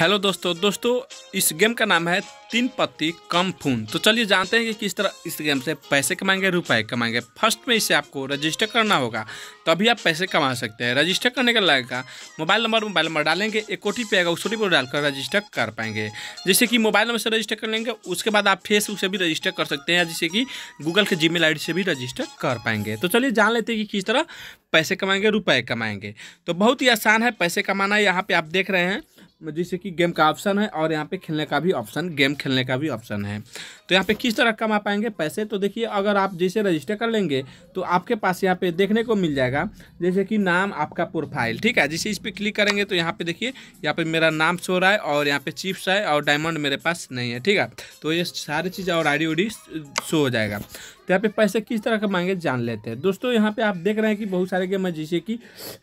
hello दोस्तों दोस्तों इस गेम का नाम है तीन पत्ती कम फून तो चलिए जानते हैं कि किस तरह इस गेम से पैसे कमाएंगे रुपए कमाएंगे फर्स्ट में इसे आपको रजिस्टर करना होगा तभी आप पैसे कमा सकते हैं रजिस्टर करने का लगेगा मोबाइल नंबर मोबाइल नंबर डालेंगे एक ओ टी पी आएगा उस ओटी पी डालकर रजिस्टर कर पाएंगे जैसे कि मोबाइल नंबर से रजिस्टर कर लेंगे उसके बाद आप फेसबुक से भी रजिस्टर कर सकते हैं जैसे कि गूगल के जी मेल से भी रजिस्टर कर पाएंगे तो चलिए जान लेते हैं कि किस तरह पैसे कमाएंगे रुपए कमाएंगे तो बहुत ही आसान है पैसे कमाना यहाँ पर आप देख रहे हैं मतलब जैसे कि गेम का ऑप्शन है और यहाँ पे खेलने का भी ऑप्शन गेम खेलने का भी ऑप्शन है तो यहाँ पे किस तरह कमा पाएंगे पैसे तो देखिए अगर आप जैसे रजिस्टर कर लेंगे तो आपके पास यहाँ पे देखने को मिल जाएगा जैसे कि नाम आपका प्रोफाइल ठीक है जैसे इस पर क्लिक करेंगे तो यहाँ पे देखिए यहाँ पे मेरा नाम शो रहा है और यहाँ पे चिप्स है और डायमंड मेरे पास नहीं है ठीक है तो ये सारी चीज़ और आई डी शो हो जाएगा तो यहाँ पे पैसे किस तरह कमाएंगे जान लेते हैं दोस्तों यहाँ पे आप देख रहे हैं कि बहुत सारे गेम है जैसे कि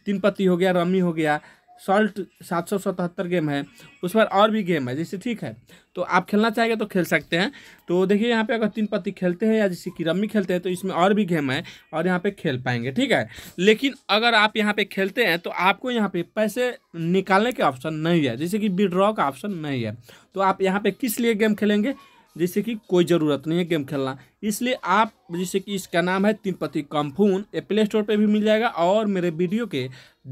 तीन पत्ती हो गया रमी हो गया सॉल्ट सात सौ सतहत्तर गेम है उस पर और भी गेम है जैसे ठीक है तो आप खेलना चाहेंगे तो खेल सकते हैं तो देखिए यहाँ पे अगर तीन पत्ती खेलते हैं या जैसे कि रम्मी खेलते हैं तो इसमें और भी गेम है और यहाँ पे खेल पाएंगे ठीक है लेकिन अगर आप यहाँ पे खेलते हैं तो आपको यहाँ पे पैसे निकालने के ऑप्शन नहीं है जैसे कि विड्रॉ का ऑप्शन नहीं है तो आप यहाँ पर किस लिए गेम खेलेंगे जैसे कि कोई ज़रूरत नहीं है गेम खेलना इसलिए आप जैसे कि इसका नाम है तीन पति कम्फून ये प्ले स्टोर पर भी मिल जाएगा और मेरे वीडियो के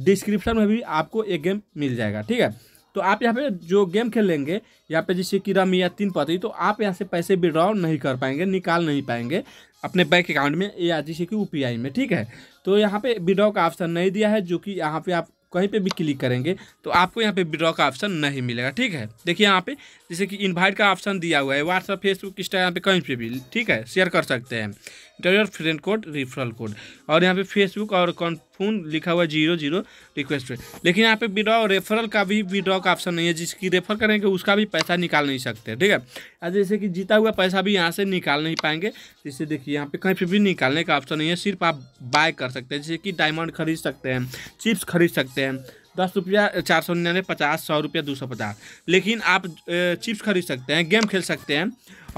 डिस्क्रिप्शन में भी आपको ये गेम मिल जाएगा ठीक है तो आप यहाँ पे जो गेम खेलेंगे यहाँ पे जैसे कि रमी या तीन पति तो आप यहाँ से पैसे विड्रॉ नहीं कर पाएंगे निकाल नहीं पाएंगे अपने बैंक अकाउंट में या जैसे कि यू में ठीक है तो यहाँ पे विड्रॉ का ऑप्शन नहीं दिया है जो कि यहाँ पे आप कहीं पे भी क्लिक करेंगे तो आपको यहाँ पे विड्रॉ का ऑप्शन नहीं मिलेगा ठीक है देखिए यहाँ पे जैसे कि इन्वाइट का ऑप्शन दिया हुआ है व्हाट्सअप फेसबुक इंस्टाग्राम पे कहीं पे भी ठीक है शेयर कर सकते हैं इंटरव्यूअर फ्रेंड कोड रिफरल कोड और यहाँ पे फेसबुक और कॉन्फून लिखा हुआ जीरो जीरो रिक्वेस्ट है लेकिन यहाँ पे विड्रॉ और रेफरल का भी विड्रॉ का ऑप्शन नहीं है जिसकी रेफर करेंगे उसका भी पैसा निकाल नहीं सकते ठीक है जैसे कि जीता हुआ पैसा भी यहाँ से निकाल नहीं पाएंगे जैसे देखिए यहाँ पे कहीं पर भी निकालने का ऑप्शन नहीं है सिर्फ आप बाय कर सकते हैं जैसे कि डायमंड खरीद सकते हैं चिप्स खरीद सकते हैं दस रुपया चार सौ निन्यानवे पचास सौ रुपया दो सौ पचास लेकिन आप चिप्स खरीद सकते हैं गेम खेल सकते हैं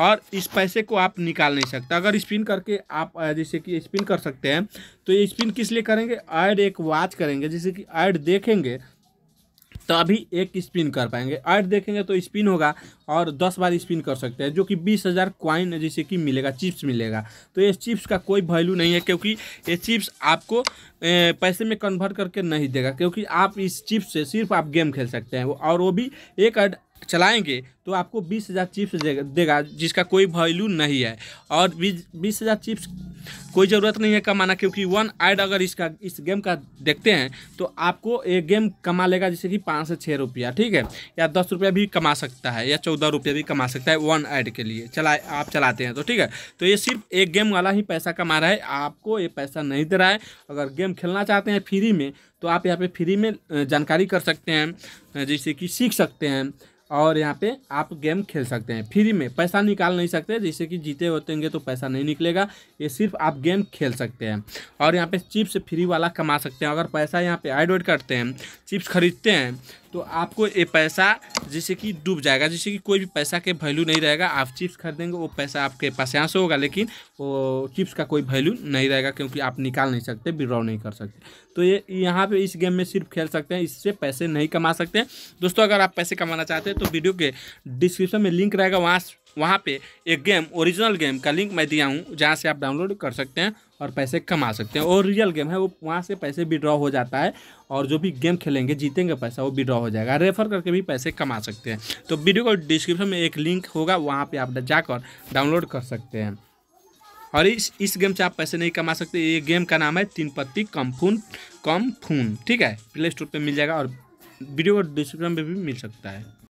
और इस पैसे को आप निकाल नहीं सकते अगर स्पिन करके आप जैसे कि स्पिन कर सकते हैं तो ये स्पिन किस लिए करेंगे ऐड एक वॉच करेंगे जैसे कि ऐड देखेंगे तभी एक स्पिन कर पाएंगे आठ देखेंगे तो स्पिन होगा और दस बार स्पिन कर सकते हैं जो कि बीस हज़ार क्वाइन जैसे कि मिलेगा चिप्स मिलेगा तो ये चिप्स का कोई वैल्यू नहीं है क्योंकि ये चिप्स आपको पैसे में कन्वर्ट करके नहीं देगा क्योंकि आप इस चिप्स से सिर्फ आप गेम खेल सकते हैं और वो भी एक चलाएंगे तो आपको बीस हज़ार चिप्स देगा, जिसका कोई वैल्यू नहीं है और बीस बीस हज़ार चिप्स कोई ज़रूरत नहीं है कमाना क्योंकि वन ऐड अगर इसका इस गेम का देखते हैं तो आपको एक गेम कमा लेगा जैसे कि पाँच से छः रुपया ठीक है या दस रुपया भी कमा सकता है या चौदह रुपया भी कमा सकता है वन ऐड के लिए चला आप चलाते हैं तो ठीक है तो ये सिर्फ एक गेम वाला ही पैसा कमा रहा है आपको ये पैसा नहीं दे रहा है अगर गेम खेलना चाहते हैं फ्री में तो आप यहाँ पर फ्री में जानकारी कर सकते हैं जैसे कि सीख सकते हैं और यहाँ पे आप गेम खेल सकते हैं फ्री में पैसा निकाल नहीं सकते जैसे कि जीते होते होतेंगे तो पैसा नहीं निकलेगा ये सिर्फ आप गेम खेल सकते हैं और यहाँ पे चिप्स फ्री वाला कमा सकते हैं अगर पैसा यहाँ पे एड वेड करते हैं चिप्स खरीदते हैं तो आपको ये पैसा जैसे कि डूब जाएगा जैसे कि कोई भी पैसा के वैल्यू नहीं रहेगा आप चिप्स खरीदेंगे वो पैसा आपके पास यहाँ से होगा लेकिन वो चिप्स का कोई वैल्यू नहीं रहेगा क्योंकि आप निकाल नहीं सकते विड्रॉ नहीं कर सकते तो ये यहाँ पे इस गेम में सिर्फ खेल सकते हैं इससे पैसे नहीं कमा सकते दोस्तों अगर आप पैसे कमाना चाहते हैं तो वीडियो के डिस्क्रिप्शन में लिंक रहेगा वहाँ वहाँ पे एक गेम ओरिजिनल गेम का लिंक मैं दिया हूँ जहाँ से आप डाउनलोड कर सकते हैं और पैसे कमा सकते हैं और रियल गेम है वो वहाँ से पैसे विड्रॉ हो जाता है और जो भी गेम खेलेंगे जीतेंगे पैसा वो विड्रॉ हो जाएगा रेफर करके भी पैसे कमा सकते हैं तो वीडियो को डिस्क्रिप्शन में एक लिंक होगा वहाँ पर आप जाकर डाउनलोड कर सकते हैं और इस इस गेम से आप पैसे नहीं कमा सकते ये गेम का नाम है तीन पत्ती कम फून कम फून ठीक है प्ले स्टोर पर मिल जाएगा और वीडियो को डिस्क्रिप्शन में भी मिल सकता है